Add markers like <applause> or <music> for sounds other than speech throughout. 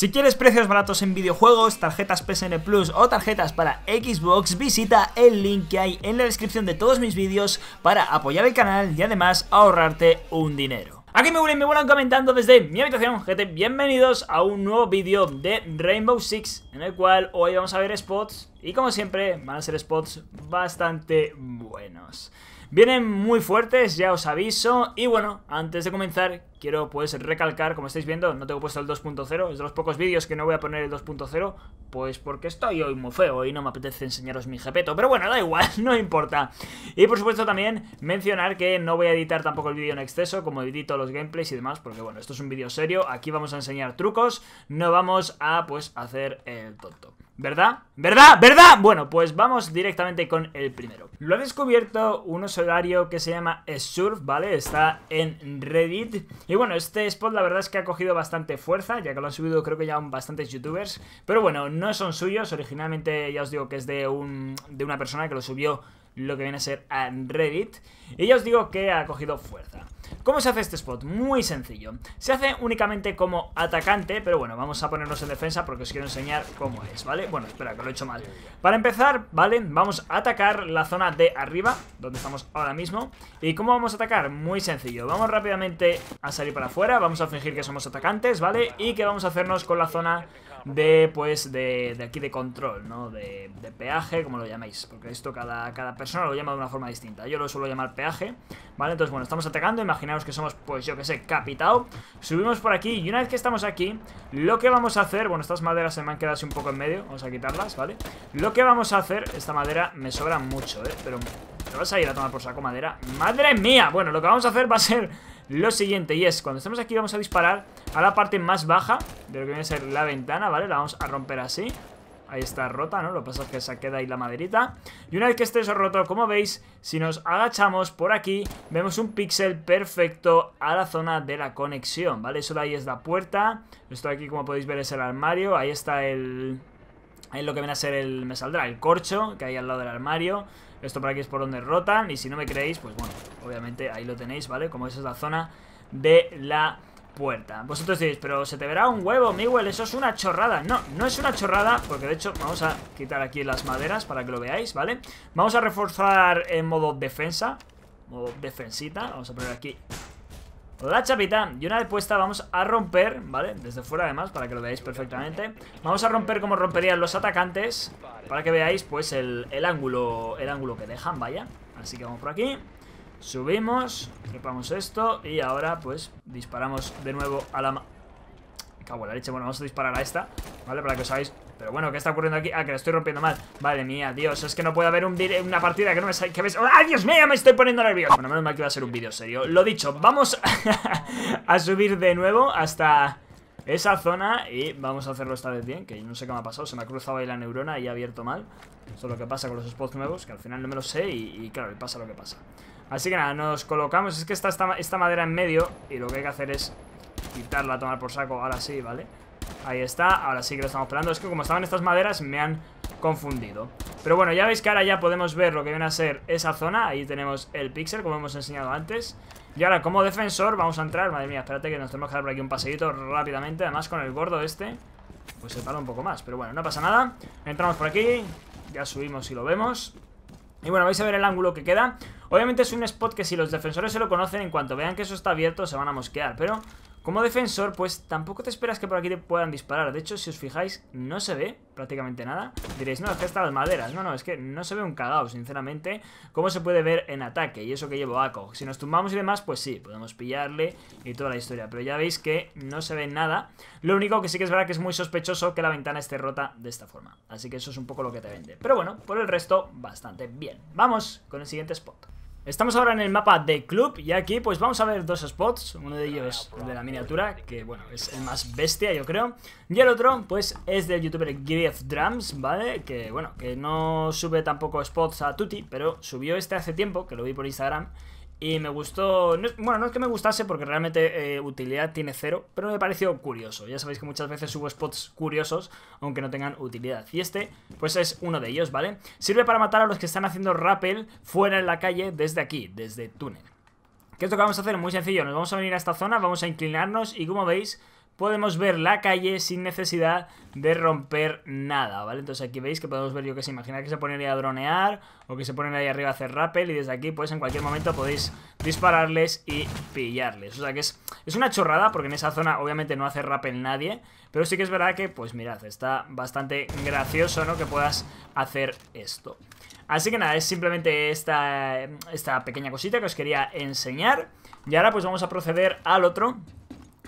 Si quieres precios baratos en videojuegos, tarjetas PSN Plus o tarjetas para Xbox, visita el link que hay en la descripción de todos mis vídeos para apoyar el canal y además ahorrarte un dinero. Aquí me vuelan, me vuelan comentando desde mi habitación, gente, bienvenidos a un nuevo vídeo de Rainbow Six En el cual hoy vamos a ver spots y como siempre van a ser spots bastante buenos Vienen muy fuertes, ya os aviso. Y bueno, antes de comenzar, quiero pues recalcar, como estáis viendo, no tengo puesto el 2.0. Es de los pocos vídeos que no voy a poner el 2.0, pues porque estoy hoy muy feo y no me apetece enseñaros mi jepeto. Pero bueno, da igual, <laughs> no importa. Y por supuesto también mencionar que no voy a editar tampoco el vídeo en exceso, como edito los gameplays y demás, porque bueno, esto es un vídeo serio. Aquí vamos a enseñar trucos, no vamos a pues hacer el tonto. ¿Verdad? ¿Verdad? ¿Verdad? Bueno, pues vamos directamente con el primero. Lo ha descubierto un usuario que se llama Surf, ¿vale? Está en Reddit. Y bueno, este spot la verdad es que ha cogido bastante fuerza, ya que lo han subido creo que ya bastantes youtubers. Pero bueno, no son suyos. Originalmente ya os digo que es de, un, de una persona que lo subió lo que viene a ser a Reddit. Y ya os digo que ha cogido fuerza. ¿Cómo se hace este spot? Muy sencillo. Se hace únicamente como atacante, pero bueno, vamos a ponernos en defensa porque os quiero enseñar cómo es, ¿vale? Bueno, espera, que lo he hecho mal. Para empezar, ¿vale? Vamos a atacar la zona de arriba, donde estamos ahora mismo. ¿Y cómo vamos a atacar? Muy sencillo. Vamos rápidamente a salir para afuera, vamos a fingir que somos atacantes, ¿vale? Y que vamos a hacernos con la zona de, pues, de, de aquí de control, ¿no? De, peaje, como lo llaméis, porque esto cada, cada persona lo llama de una forma distinta. Yo lo suelo llamar peaje, ¿vale? Entonces, bueno, estamos atacando, imaginaos que somos, pues, yo que sé, capitao. Subimos por aquí y una vez que estamos aquí, lo que vamos a hacer... Bueno, estas maderas se me han quedado así un poco en medio, vamos a quitarlas, ¿vale? Lo que vamos a hacer, esta madera me sobra mucho, ¿eh? Pero... Te vas a ir a tomar por saco madera ¡Madre mía! Bueno, lo que vamos a hacer va a ser lo siguiente y es, cuando estamos aquí vamos a disparar a la parte más baja de lo que viene a ser la ventana, ¿vale? La vamos a romper así. Ahí está rota, ¿no? Lo que pasa es que se queda ahí la maderita. Y una vez que esté eso roto, como veis, si nos agachamos por aquí, vemos un píxel perfecto a la zona de la conexión, ¿vale? Eso de ahí es la puerta. Esto de aquí, como podéis ver, es el armario. Ahí está el... Ahí es lo que viene a ser el... Me saldrá el corcho que hay al lado del armario. Esto por aquí es por donde rotan. Y si no me creéis, pues bueno, obviamente ahí lo tenéis, ¿vale? Como esa es la zona de la puerta. Vosotros diréis, pero se te verá un huevo, Miguel, eso es una chorrada. No, no es una chorrada, porque de hecho vamos a quitar aquí las maderas para que lo veáis, ¿vale? Vamos a reforzar en modo defensa, modo defensita. Vamos a poner aquí la chapita Y una vez vamos a romper, ¿vale? Desde fuera además, para que lo veáis perfectamente Vamos a romper como romperían los atacantes Para que veáis, pues, el, ángulo El ángulo que dejan, vaya Así que vamos por aquí Subimos, trepamos esto Y ahora, pues, disparamos de nuevo a la... cabo la leche, bueno, vamos a disparar a esta ¿Vale? Para que os hagáis pero bueno, ¿qué está ocurriendo aquí? Ah, que lo estoy rompiendo mal Vale, mía, Dios, es que no puede haber un una partida que no me salga que Dios mío! Me estoy poniendo nervioso Bueno, menos mal que iba a ser un vídeo serio Lo dicho, vamos <laughs> a subir de nuevo hasta esa zona Y vamos a hacerlo esta vez bien Que no sé qué me ha pasado, se me ha cruzado ahí la neurona y ha abierto mal Eso es lo que pasa con los spots nuevos Que al final no me lo sé y, claro, pasa lo que pasa Así que nada, nos colocamos Es que está esta, madera en medio Y lo que hay que hacer es quitarla, tomar por saco Ahora sí, ¿vale? vale Ahí está, ahora sí que lo estamos esperando. Es que como estaban estas maderas me han confundido Pero bueno, ya veis que ahora ya podemos ver lo que viene a ser esa zona Ahí tenemos el pixel, como hemos enseñado antes Y ahora como defensor vamos a entrar Madre mía, espérate que nos tenemos que dar por aquí un paseíto rápidamente Además con el gordo este Pues se paró un poco más, pero bueno, no pasa nada Entramos por aquí, ya subimos y lo vemos y bueno, vais a ver el ángulo que queda Obviamente es un spot que si los defensores se lo conocen En cuanto vean que eso está abierto se van a mosquear Pero como defensor, pues tampoco te esperas que por aquí te puedan disparar. De hecho, si os fijáis, no se ve prácticamente nada. Diréis, no, es que están las maderas. No, no, es que no se ve un cagao, sinceramente, como se puede ver en ataque. Y eso que llevo Ako. Si nos tumbamos y demás, pues sí, podemos pillarle y toda la historia. Pero ya veis que no se ve nada. Lo único que sí que es verdad que es muy sospechoso que la ventana esté rota de esta forma. Así que eso es un poco lo que te vende. Pero bueno, por el resto, bastante bien. Vamos con el siguiente spot. Estamos ahora en el mapa de club y aquí pues vamos a ver dos spots, uno de ellos de la miniatura, que bueno, es el más bestia yo creo, y el otro pues es del youtuber Griff Drums, ¿vale? Que bueno, que no sube tampoco spots a Tutti, pero subió este hace tiempo, que lo vi por Instagram, y me gustó. bueno, no es que me gustase porque realmente eh, utilidad tiene cero, pero me pareció curioso. Ya sabéis que muchas veces subo spots curiosos, aunque no tengan utilidad. Y este, pues es uno de ellos, ¿vale? Sirve para matar a los que están haciendo rappel fuera en la calle desde aquí, desde túnel. ¿Qué es lo que vamos a hacer? Muy sencillo, nos vamos a venir a esta zona, vamos a inclinarnos y como veis podemos ver la calle sin necesidad de romper nada, ¿vale? Entonces aquí veis que podemos ver, yo que sé, imaginar que se ponen ahí a dronear o que se ponen ahí arriba a hacer rappel y desde aquí pues en cualquier momento podéis dispararles y pillarles. O sea que es, una chorrada porque en esa zona obviamente no hace rappel nadie, pero sí que es verdad que pues mirad, está bastante gracioso, ¿no? Que puedas hacer esto. Así que nada, es simplemente esta, esta pequeña cosita que os quería enseñar. Y ahora pues vamos a proceder al otro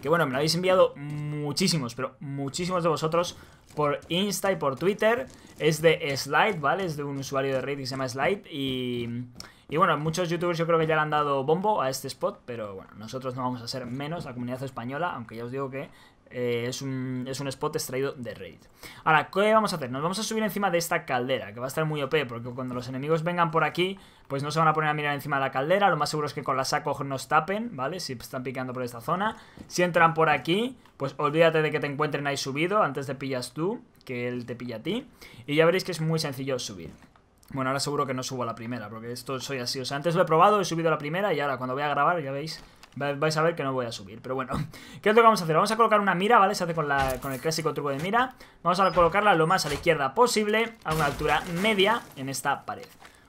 que bueno, me lo habéis enviado muchísimos, pero muchísimos de vosotros por Insta y por Twitter. Es de Slide, ¿vale? Es de un usuario de Reddit que se llama Slide y... Y bueno, muchos youtubers yo creo que ya le han dado bombo a este spot, pero bueno, nosotros no vamos a ser menos, la comunidad española, aunque ya os digo que eh, es, un, es, un, spot extraído de raid. Ahora, ¿qué vamos a hacer? Nos vamos a subir encima de esta caldera, que va a estar muy OP, porque cuando los enemigos vengan por aquí, pues no se van a poner a mirar encima de la caldera. Lo más seguro es que con la saco nos tapen, ¿vale? Si están picando por esta zona. Si entran por aquí, pues olvídate de que te encuentren ahí subido, antes te pillas tú, que él te pilla a ti. Y ya veréis que es muy sencillo subir. Bueno, ahora seguro que no subo a la primera, porque esto soy así. O sea, antes lo he probado, he subido a la primera y ahora cuando voy a grabar, ya veis, vais a ver que no voy a subir, pero bueno. <laughs> ¿Qué es lo que vamos a hacer? Vamos a colocar una mira, ¿vale? Se hace con, el clásico truco de mira. Vamos a colocarla lo más a la izquierda posible, a una altura media en esta pared.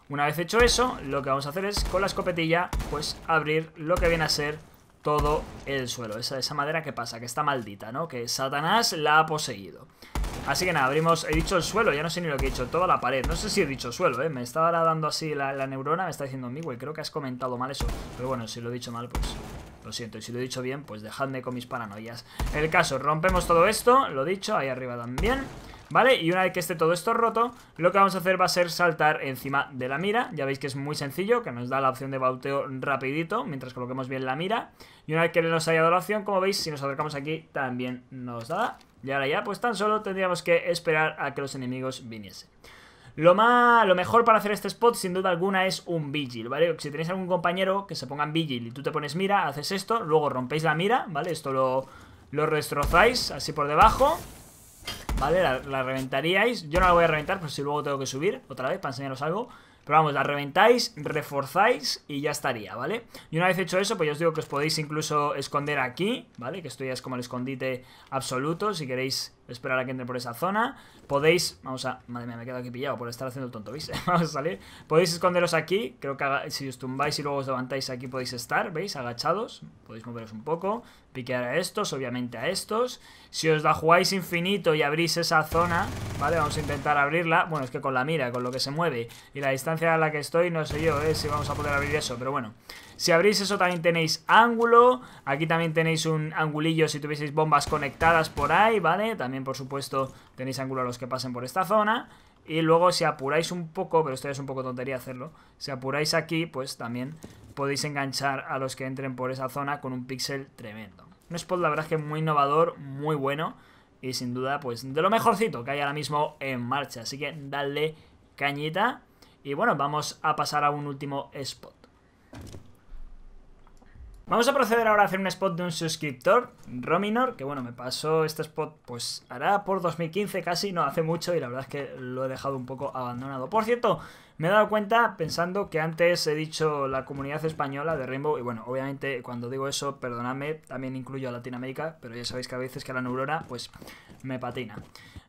Una vez hecho eso, lo que vamos a hacer es, con la escopetilla, pues abrir lo que viene a ser todo el suelo. Esa, esa madera que pasa, que está maldita, ¿no? Que Satanás la ha poseído. Así que nada, abrimos, he dicho el suelo, ya no sé ni lo que he dicho, toda la pared, no sé si he dicho suelo, eh, me estaba dando así la, neurona, me está diciendo, mi creo que has comentado mal eso, pero bueno, si lo he dicho mal, pues lo siento, y si lo he dicho bien, pues dejadme con mis paranoias. El caso, rompemos todo esto, lo dicho, ahí arriba también. ¿Vale? Y una vez que esté todo esto roto, lo que vamos a hacer va a ser saltar encima de la mira. Ya veis que es muy sencillo, que nos da la opción de bauteo rapidito, mientras coloquemos bien la mira. Y una vez que nos haya dado la opción, como veis, si nos acercamos aquí, también nos da. Y ahora ya, pues tan solo tendríamos que esperar a que los enemigos viniesen. Lo, más, lo mejor para hacer este spot, sin duda alguna, es un vigil, ¿vale? Si tenéis algún compañero que se ponga en vigil y tú te pones mira, haces esto, luego rompéis la mira, ¿vale? Esto lo, lo destrozáis así por debajo ¿Vale? La, reventaríais. Yo no la voy a reventar, por si luego tengo que subir otra vez para enseñaros algo. Pero vamos, la reventáis, reforzáis y ya estaría, ¿vale? Y una vez hecho eso, pues yo os digo que os podéis incluso esconder aquí, ¿vale? Que esto ya es como el escondite absoluto. Si queréis Esperar a que entre por esa zona. Podéis... Vamos a... Madre mía, me he quedado aquí pillado por estar haciendo el tonto, ¿veis? <laughs> vamos a salir. Podéis esconderos aquí. Creo que si os tumbáis y luego os levantáis aquí podéis estar, ¿veis? Agachados. Podéis moveros un poco. Piquear a estos, obviamente a estos. Si os la jugáis infinito y abrís esa zona, ¿vale? Vamos a intentar abrirla. Bueno, es que con la mira, con lo que se mueve y la distancia a la que estoy, no sé yo, ¿eh? Si vamos a poder abrir eso, pero bueno. Si abrís eso también tenéis ángulo. Aquí también tenéis un angulillo si tuvieseis bombas conectadas por ahí, ¿vale? También, por supuesto, tenéis ángulo a los que pasen por esta zona. Y luego si apuráis un poco, pero esto ya es un poco tontería hacerlo, si apuráis aquí, pues también podéis enganchar a los que entren por esa zona con un pixel tremendo. Un spot la verdad es que muy innovador, muy bueno y sin duda pues de lo mejorcito que hay ahora mismo en marcha. Así que dadle cañita y bueno, vamos a pasar a un último spot. Vamos a proceder ahora a hacer un spot de un suscriptor, Rominor, que bueno, me pasó este spot pues hará por 2015 casi, no hace mucho y la verdad es que lo he dejado un poco abandonado. Por cierto, me he dado cuenta pensando que antes he dicho la comunidad española de Rainbow, y bueno, obviamente cuando digo eso, perdonadme, también incluyo a Latinoamérica, pero ya sabéis que a veces que a la neurona, pues, me patina.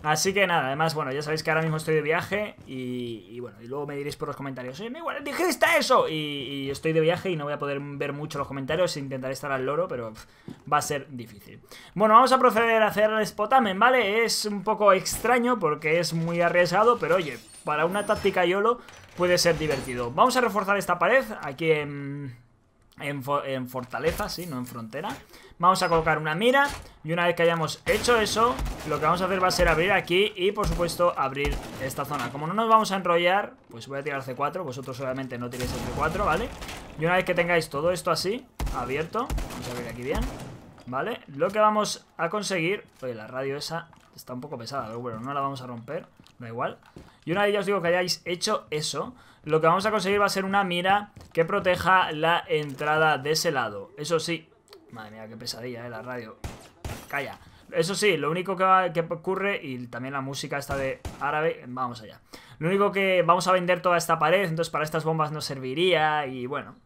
Así que nada, además, bueno, ya sabéis que ahora mismo estoy de viaje y, bueno, y luego me diréis por los comentarios, ¡Eh, igual dijiste eso! Y, estoy de viaje y no voy a poder ver mucho los comentarios, intentaré estar al loro, pero va a ser difícil. Bueno, vamos a proceder a hacer el spotamen, ¿vale? Es un poco extraño porque es muy arriesgado, pero oye, para una táctica YOLO puede ser divertido. Vamos a reforzar esta pared aquí en, en, fortaleza, sí, no en frontera. Vamos a colocar una mira y una vez que hayamos hecho eso, lo que vamos a hacer va a ser abrir aquí y por supuesto abrir esta zona. Como no nos vamos a enrollar, pues voy a tirar C4, vosotros obviamente no tiréis C4, ¿vale? Y una vez que tengáis todo esto así, abierto, vamos a abrir aquí bien, ¿vale? Lo que vamos a conseguir, oye, la radio esa está un poco pesada, pero bueno, no la vamos a romper, da igual. Y una vez ya os digo que hayáis hecho eso, lo que vamos a conseguir va a ser una mira que proteja la entrada de ese lado. Eso sí, madre mía, qué pesadilla, eh, la radio. Calla. Eso sí, lo único que, ocurre, y también la música está de árabe, vamos allá. Lo único que vamos a vender toda esta pared, entonces para estas bombas nos serviría y bueno,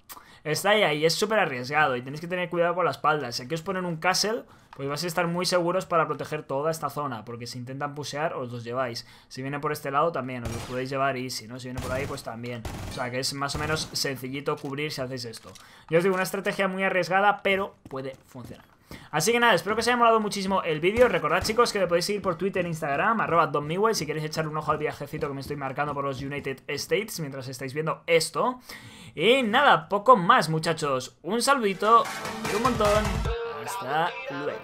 Está ahí, es súper arriesgado y tenéis que tener cuidado con la espalda. Si aquí os ponen un castle, pues vais a estar muy seguros para proteger toda esta zona, porque si intentan pusear, os los lleváis. Si viene por este lado, también, os los podéis llevar y si ¿no? Si viene por ahí, pues también. O sea, que es más o menos sencillito cubrir si hacéis esto. Yo os digo, una estrategia muy arriesgada, pero puede funcionar. Así que nada, espero que os haya molado muchísimo el vídeo. Recordad, chicos, que me podéis seguir por Twitter, e Instagram, arroba Miguel si queréis echar un ojo al viajecito que me estoy marcando por los United States mientras estáis viendo esto. Y nada, poco más, muchachos. Un saludito y un montón. Hasta luego.